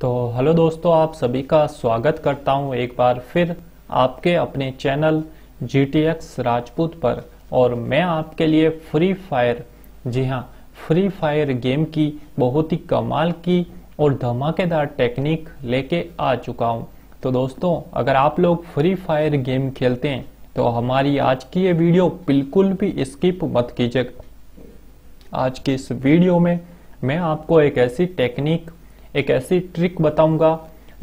तो हेलो दोस्तों आप सभी का स्वागत करता हूं एक बार फिर आपके अपने channel G T X Rajput पर और मैं आपके लिए फ्री फायर जी हाँ फ्री फायर गेम की बहुत ही कमाल की और धमाकेदार टेक्निक लेके आ चुका हूं तो दोस्तों अगर आप लोग फ्री फायर गेम खेलते हैं तो हमारी आज की ये वीडियो बिल्कुल भी स्किप मत कीजिए आज की इस वीडियो में मैं आपको एक ऐसी टेक्निक एक ऐसी ट्रिक बताऊंगा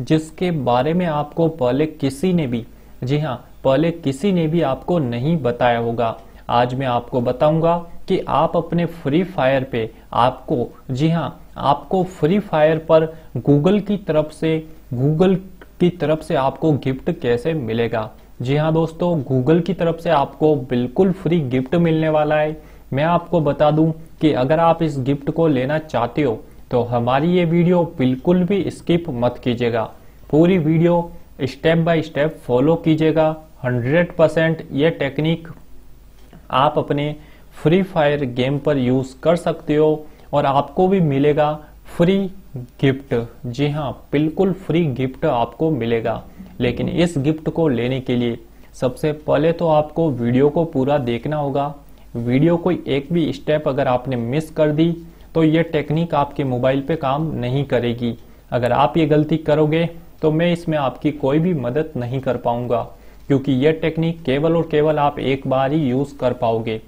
जिसके बारे में आपको पहले किसी ने भी जी हाँ पहले किसी ने भी आपको नहीं बताया होगा आज मैं आपको बताऊंगा कि आप अपने फ्री फायर पे आपको जी हाँ आपको फ्री फायर पर गूगल की तरफ से गूगल की तरफ से आपको गिफ्ट कैसे मिलेगा जी हाँ दोस्तों गूगल की तरफ से आपको बिल्कुल फ्री गिफ्ट मिलने वाला है मैं आपको बता दूं कि अगर आप इस गिफ्ट को लेना चाहते हो तो हमारी ये वीडियो बिल्कुल भी स्किप मत कीजिएगा पूरी video step by step follow कीजिएगा 100 परसेंट ये टेक्निक आप अपने फ्री फायर गेम पर यूज़ कर सकते हो और आपको भी मिलेगा फ्री गिफ्ट जी हाँ बिल्कुल फ्री गिफ्ट आपको मिलेगा लेकिन इस गिफ्ट को लेने के लिए सबसे पहले तो आपको वीडियो को पूरा देखना होगा वीडियो को एक भी स्टेप अगर आपने मिस कर दी तो ये टेक्निक आपके मोबाइल पे काम नहीं करेगी अगर आप ये गलती करोगे तो मैं इसमें आपकी कोई भी मदद नहीं कर पाऊंगा क्योंकि यह टेक्निक केवल और केवल आप एक बार ही यूज कर पाओगे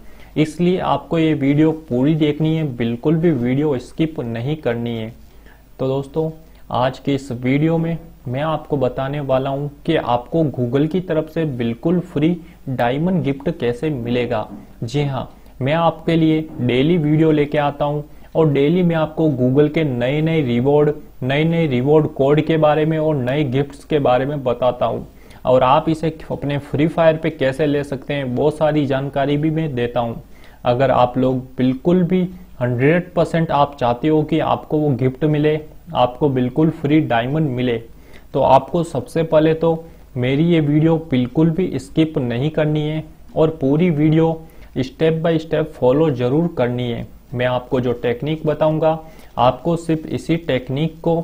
इसलिए आपको ये वीडियो पूरी देखनी है बिल्कुल भी वीडियो स्किप नहीं करनी है तो दोस्तों आज के इस वीडियो में मैं आपको बताने वाला हूं कि आपको गूगल की तरफ से बिल्कुल फ्री डायमंड गिफ्ट कैसे मिलेगा जी हाँ मैं आपके लिए डेली वीडियो लेके आता हूं और डेली मैं आपको गूगल के नए नए रिवॉर्ड नए नए रिवॉर्ड कोड के बारे में और नए गिफ्ट्स के बारे में बताता हूँ और आप इसे अपने फ्री फायर पे कैसे ले सकते हैं वो सारी जानकारी भी मैं देता हूँ अगर आप लोग बिल्कुल भी 100 परसेंट आप चाहते हो कि आपको वो गिफ्ट मिले आपको बिल्कुल फ्री डायमंड मिले तो आपको सबसे पहले तो मेरी ये वीडियो बिल्कुल भी स्किप नहीं करनी है और पूरी video step by step follow ज़रूर करनी है मैं आपको जो टेक्निक बताऊंगा आपको सिर्फ इसी टेक्निक को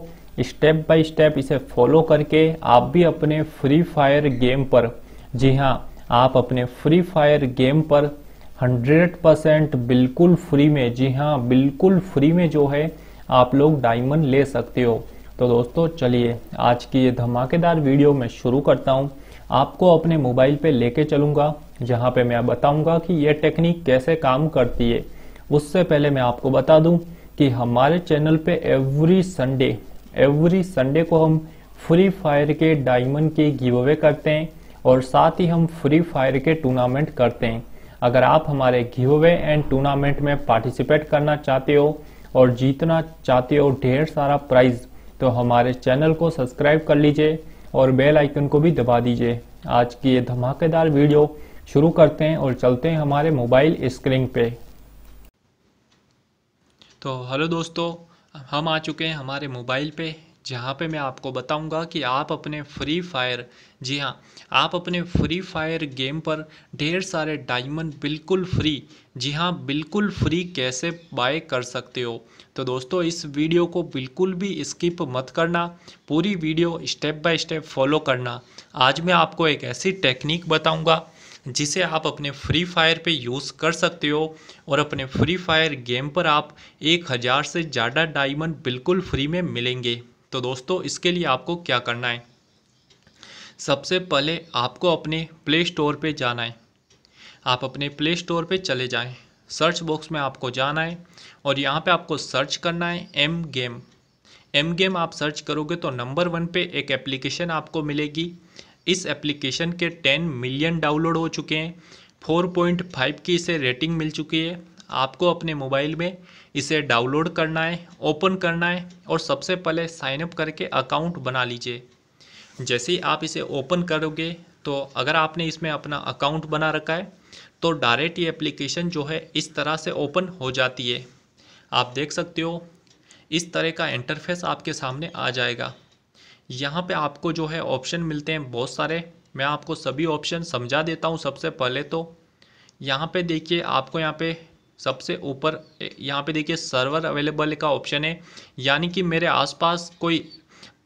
स्टेप बाय स्टेप इसे फॉलो करके आप भी अपने फ्री फायर गेम पर जी हाँ आप अपने फ्री फायर गेम पर 100 परसेंट बिल्कुल फ्री में जी हाँ बिल्कुल फ्री में जो है आप लोग डायमंड ले सकते हो तो दोस्तों चलिए आज की ये धमाकेदार वीडियो मैं शुरू करता हूँ आपको अपने मोबाइल पे लेके चलूंगा जहाँ पे मैं बताऊंगा कि ये टेक्निक कैसे काम करती है उससे पहले मैं आपको बता दूं कि हमारे चैनल पे एवरी संडे एवरी संडे को हम फ्री फायर के डायमंड के गिव अवे करते हैं और साथ ही हम फ्री फायर के टूर्नामेंट करते हैं अगर आप हमारे गिव अवे एंड टूर्नामेंट में पार्टिसिपेट करना चाहते हो और जीतना चाहते हो ढेर सारा प्राइज तो हमारे चैनल को सब्सक्राइब कर लीजिए और बेल आइकन को भी दबा दीजिए आज की ये धमाकेदार वीडियो शुरू करते हैं और चलते हैं हमारे मोबाइल स्क्रीन पे तो हेलो दोस्तों हम आ चुके हैं हमारे मोबाइल पे जहाँ पे मैं आपको बताऊंगा कि आप अपने फ्री फायर जी हाँ आप अपने फ्री फायर गेम पर ढेर सारे डायमंड बिल्कुल फ्री जी हाँ बिल्कुल फ्री कैसे बाय कर सकते हो तो दोस्तों इस वीडियो को बिल्कुल भी स्किप मत करना पूरी video step by step follow करना आज मैं आपको एक ऐसी टेक्निक बताऊँगा जिसे आप अपने फ्री फायर पे यूज़ कर सकते हो और अपने फ्री फायर गेम पर आप एक हज़ार से ज़्यादा डायमंड बिल्कुल फ्री में मिलेंगे तो दोस्तों इसके लिए आपको क्या करना है सबसे पहले आपको अपने प्ले स्टोर पर जाना है आप अपने प्ले स्टोर पर चले जाएँ सर्च बॉक्स में आपको जाना है और यहाँ पे आपको सर्च करना है एम गेम एम गेम आप सर्च करोगे तो नंबर वन पे एक एप्लीकेशन आपको मिलेगी इस एप्लीकेशन के 10 मिलियन डाउनलोड हो चुके हैं 4.5 की इसे रेटिंग मिल चुकी है आपको अपने मोबाइल में इसे डाउनलोड करना है ओपन करना है और सबसे पहले साइनअप करके अकाउंट बना लीजिए जैसे ही आप इसे ओपन करोगे तो अगर आपने इसमें अपना अकाउंट बना रखा है तो डायरेक्ट ये एप्लीकेशन जो है इस तरह से ओपन हो जाती है आप देख सकते हो इस तरह का इंटरफेस आपके सामने आ जाएगा यहाँ पे आपको जो है ऑप्शन मिलते हैं बहुत सारे मैं आपको सभी ऑप्शन समझा देता हूँ सबसे पहले तो यहाँ पे देखिए आपको यहाँ पे सबसे ऊपर यहाँ पे देखिए सर्वर अवेलेबल का ऑप्शन है यानी कि मेरे आसपास कोई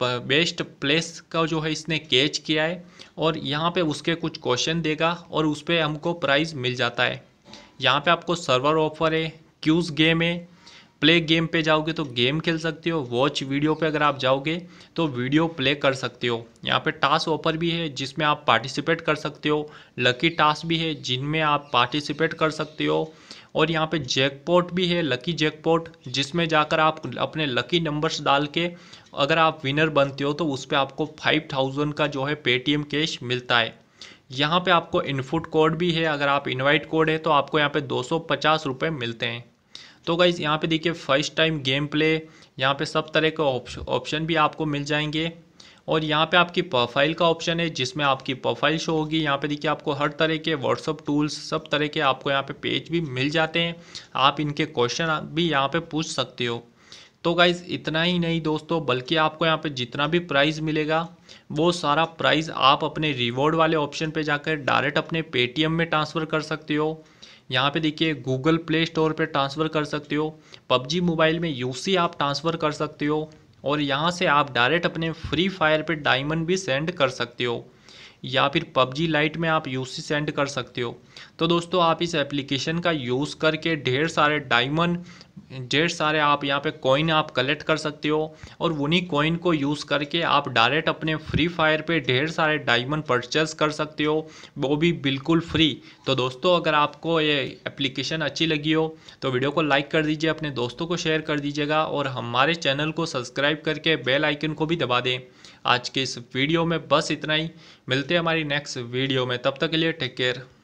बेस्ट प्लेस का जो है इसने कैच किया है और यहाँ पे उसके कुछ क्वेश्चन देगा और उस पर हमको प्राइज़ मिल जाता है यहाँ पे आपको सर्वर ऑफर है क्यूज़ गेम है प्ले गेम पे जाओगे तो गेम खेल सकते हो वॉच वीडियो पे अगर आप जाओगे तो वीडियो प्ले कर सकते हो यहाँ पे टास्क ऑफर भी है जिसमें आप पार्टिसिपेट कर सकते हो लकी टास्क भी है जिनमें आप पार्टिसिपेट कर सकते हो और यहाँ पे जैकपॉट भी है लकी जैकपॉट जिसमें जाकर आप अपने लकी नंबर्स डाल के अगर आप विनर बनते हो तो उस पर आपको फाइव थाउजेंड का जो है पेटीएम कैश मिलता है यहाँ पे आपको इनपुट कोड भी है अगर आप इनवाइट कोड है तो आपको यहाँ पे दो सौ पचास रुपये मिलते हैं तो गाइज़ यहाँ पे देखिए फर्स्ट टाइम गेम प्ले यहाँ पे सब तरह के ऑप्शन भी आपको मिल जाएंगे और यहाँ पे आपकी प्रोफाइल का ऑप्शन है जिसमें आपकी प्रोफाइल शो होगी यहाँ पे देखिए आपको हर तरह के व्हाट्सअप टूल्स सब तरह के आपको यहाँ पे पेज भी मिल जाते हैं आप इनके क्वेश्चन भी यहाँ पे पूछ सकते हो तो गाइज़ इतना ही नहीं दोस्तों बल्कि आपको यहाँ पे जितना भी प्राइज़ मिलेगा वो सारा प्राइज़ आप अपने रिवॉर्ड वाले ऑप्शन पर जाकर डायरेक्ट अपने पेटीएम में ट्रांसफ़र कर सकते हो यहाँ पे देखिए गूगल प्ले स्टोर पे ट्रांसफ़र कर सकते हो पबजी मोबाइल में यूसी आप ट्रांसफ़र कर सकते हो और यहाँ से आप डायरेक्ट अपने फ्री फायर पे डायमंड भी सेंड कर सकते हो या फिर पबजी लाइट में आप यूसी सेंड कर सकते हो तो दोस्तों आप इस एप्लीकेशन का यूज़ करके ढेर सारे डायमंड ढेर सारे आप यहाँ पे कॉइन आप कलेक्ट कर सकते हो और उन्हीं कॉइन को यूज़ करके आप डायरेक्ट अपने फ्री फायर पे ढेर सारे डायमंड परचेस कर सकते हो वो भी बिल्कुल फ्री तो दोस्तों अगर आपको ये एप्लीकेशन अच्छी लगी हो तो वीडियो को लाइक कर दीजिए अपने दोस्तों को शेयर कर दीजिएगा और हमारे चैनल को सब्सक्राइब करके बेल आइकन को भी दबा दें आज के इस वीडियो में बस इतना ही मिलते हैं हमारी नेक्स्ट वीडियो में तब तक के लिए टेक केयर